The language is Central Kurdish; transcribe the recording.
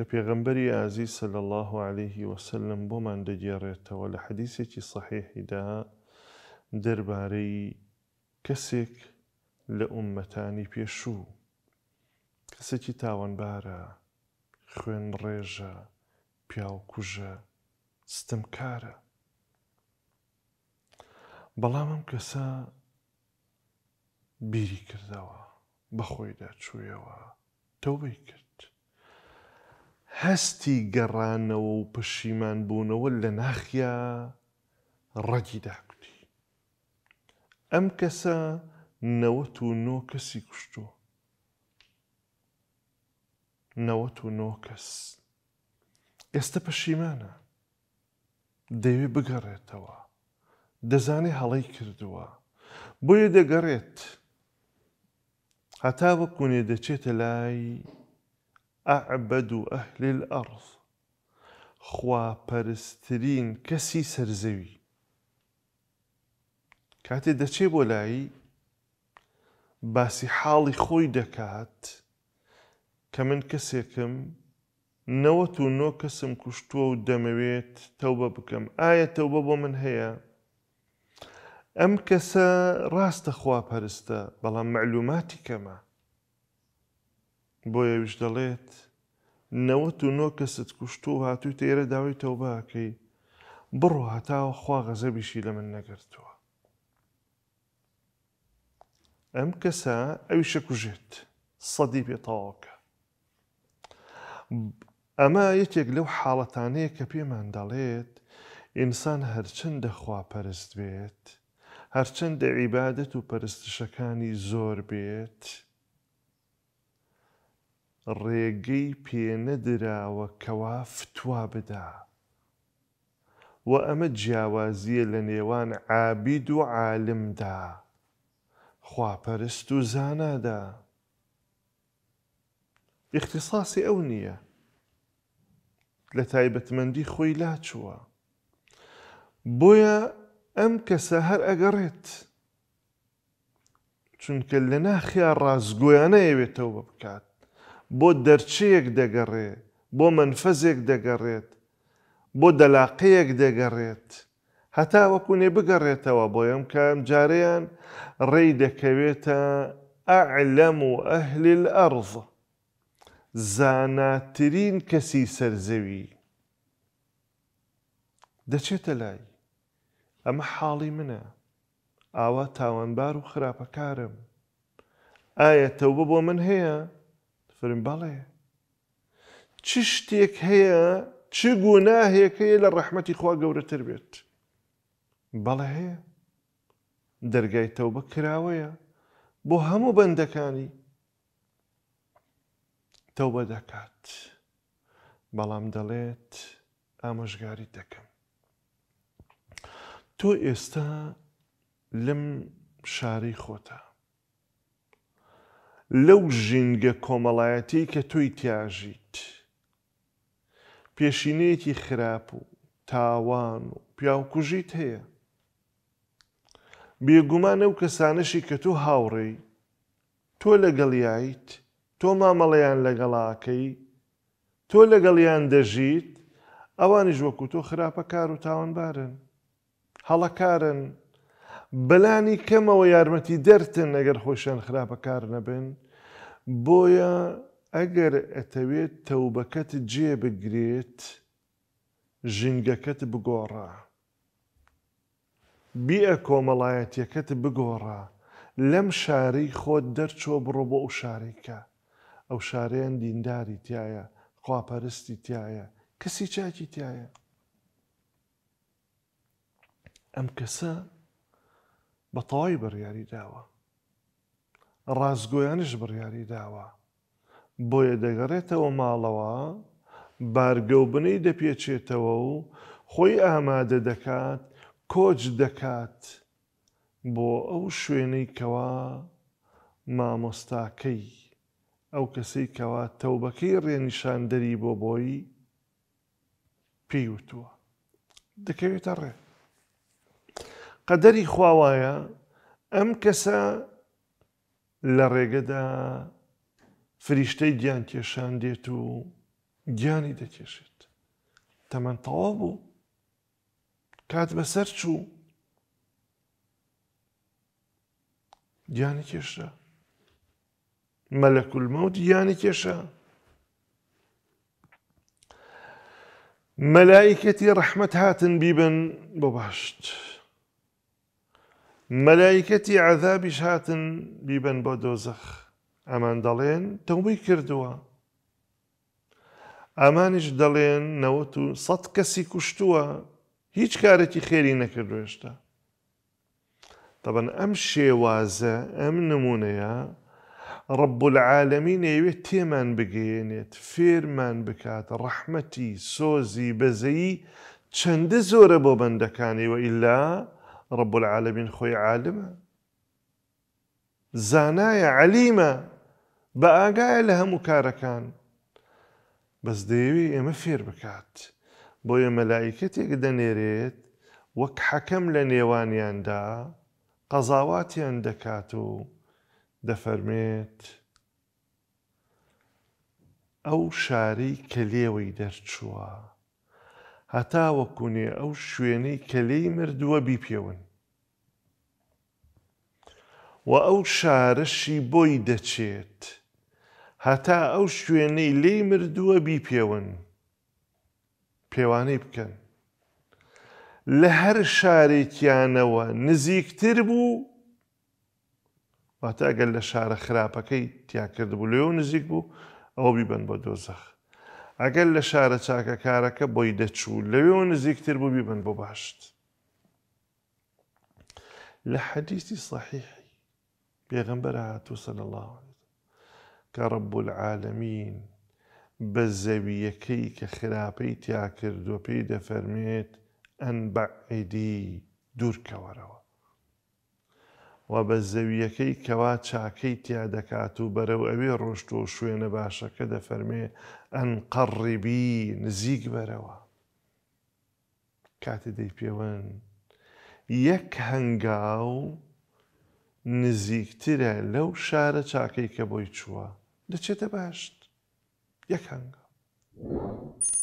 کە پێغمبەری ئازی سل الله عليه وسلم بۆمان دەگێڕێتەوە لە حەدیسێکی سەحیحیدا دەربارەی کەسێک لە عومەتانی پێشوو کەسێکی تاوانبارە خوێن ڕێژە پیاوکوژە ستمکارە بەڵام ئەم کەسە بیری کردەوە بەخۆی داچوویەوە تەوبەی کرد هەستی گەڕانەوە و پشیمان بوونەوە لە ناخیا ڕەگی داکوتی ئەم کەسە نەوەت و نۆ کەسی کوشتووە نەوەت و نۆ کەس ئێستا پەشیمانە دەیوێ بگەڕێتەوە دەزانێ هەڵی کردووە بۆیە دەگەڕێت هەتا وەکوونێ دەچێتە لای ئەعبەد و ئەهلی الأرض خواپەرستترین کەسی سەرزەوی کاتێ دەچێ بۆ لایی باسی حاڵی خۆی دەکات کە من کەسێکم نەوەت و نۆ کەسم کوشتووە و دەمەوێت تەوبە بکەم ئایا تەوبە بۆ من هەیە ئەم کەسە ڕاستە خواپەرستە بەڵام معلوماتی کەمە بۆیەویش دەڵێت نەوەت و نۆ کەست کوشت و هاتووی تێرە داوای تەوباکەی بڕۆ هەتاوە خوا غەزەبیشی لە من نەگرتووە ئەم کەسە ئەویشە کوژێت سەدی پێتەواوەکە ئەمە یەکێک لەو حاڵەتانەیە کە پێمان دەڵێت ئینسان هەرچەندە خواپەرست بێت هەرچەندە عیبادەت و پەرستشەکانی زۆر بێت، ڕێگەی پێنەدراوە کەوا فتووا بدا و ئەمە جیاوازیە لە نێوان عابید و عالمدا خواپەرست و زانادا اختصاصی ئەو نییە لە تایبەتمەندی خۆی لاچووە بۆیە ئەم کەسە هەر ئەگەڕێت چونکە لە ناخیا ڕازگۆیانەیەوێتەوە بکات بۆ دەرچەیەک دەگەڕێ بۆ منفەزێک دەگەڕێت بۆ دەلاقەیەک دەگەڕێت هەتا وەکوونێ بگەڕێتەوە بۆ ئەم کام جارەیان ڕێی دەکەوێتە ئەعلەم و ئەهلی ئەرز زاناترین کەسی سەرزەوی دەچێتە لای ئەمە حاڵی منە ئاوا تاوانبار و خراپەکارم ئایا تەوبە بۆ من هەیە؟ فرم بەڵێ چ شتێک هەیە چ گوناهێکەیە لە ڕەحمەتی خوا گەورەتر بێت بەڵێ هەیە دەرگای تەوبە کراوەیە بۆ هەموو بەندەکانی تەوبە دەکات بەڵام دەڵێت ئامۆژگاری دەکەم تۆ ئێستا لەم شاری خۆتە لەو ژینگە کۆمەڵایەتی کە تۆی تیاژیت پێشینەیەکی خراپ و تاوان و پیاوکوژیت هەیە بێگومان ئەو کەسانەشی کە تۆ هاوڕێی تۆ لەگەڵیایت تۆ مامەڵەیان لەگەڵاکەی تۆ لەگەڵیان دەژیت ئەوانیش وەکو تۆ خراپە کار و تاوانبارن هەڵەکارن بەلانی کەمەوە یارمەتی دەرتن ئەگەر خۆشیان خراپەکار نەبن بۆیە ئەگەر ئەتەوێت تەوبەکەت جێ بگرێت ژینگەکەت بگۆڕە. بیە کۆمەڵایەتیەکەت بگۆڕە لەم شاری خۆت دەرچۆ بڕۆ بۆ ئەو شارێکە ئەو شارەیان دینداری تایە خواپەرستی تایە کەسی چاکی تایە ئەم کەسە بەتەواوی بڕیاری داوە ڕازگۆیانش بڕیاری داوە بۆیە دەگەڕێتەوە ماڵەوە بارگەوبنەی دەپێچێتەوە و خۆی ئامادە دەکات کۆچ دەکات بۆ ئەو شوێنەی کەوا مامۆستاکەی ئەو کەسەی کەوا تەوبەکەی ڕێنیشاندەری بۆ بۆی پێیوتووە دەکەوێتە ڕێ قدري خوايا ام كسا لرغدا فريشتي جان تيشان ديتو جاني و تمن طوابو كات تەوا جاني كيشا ملك الموت جاني كيشا ملائكتي رحمتها تنبيبا بباشت ڕەحمەت مەلایکەتی عذابیش هاتن بیبەن بۆ دۆزەخ ئەمان دەڵێن تەوبەی کردووە ئەمانیش دەڵێن نەوەت و سەد کەسی کوشتووە هیچ کارێکی خێری نەکردێشتا طبەن ئەم شێوازە ئەم نمونەیە ڕب العالەمی نەیەوێت تێمان بگەێنێت فێرمان بکات ڕەحمەتی سۆزی بەزەیی چەندە زۆرە بۆ بەندەکانی وە ئیلا ڕب العالمین خۆی عالمە زانایە علیمە بە ئاگایە لە هەموو کارەکان بەس دەیەوی ئێمە فێر بکات بۆ یە مەلایکەتێک دەنێرێت وەک حەکەم لە نێوانیاندا قەزاواتیان دەکات و دەفەرمێت ئەو شاری کە لێوەی دەرچووە. هەتاوەکوونێ ئەو شوێنەی کەلەی مردووە بیپێون و ئەو شارەشی بۆی دەچێت هەتا ئەو شوێنەی لێ مردووە بیپێون پێوانەی بکەن لە هەر شارێکیانەوە نزیکتر بوو واتە ئەگەر لە شارە خراپەکەی تیاکرد بوو لێ و نزیک بوو ئەوە بیبەن بە دۆزەخ ئەگەر لە شارە چاکە کارەکە بۆی دەچوو لەوێ و نزیکتر بوو بیبن بۆ باشت لە حەدیستی صحیحی پێغمبەر هاتووسە الله کە ڕب العالمین بە زەویەکەی کە خراپەی تیا کردو پێی دەفەرمێت ئەن بەعیدی دوورکەوەرەوە و بە زەویەکەی کەوا چاکەی تیا دەکات و بەرەو ئەوێ ڕۆشت و شوێنە باشەکە دەفەرمێ ئەن قەڕیبی نزیک بەرەوە کاتی دەی پێوەن یەک هەنگاو نزیکترە لەو شارە چاکەی کە بۆی چووە دەچێتە باشت یەک هەنگاو.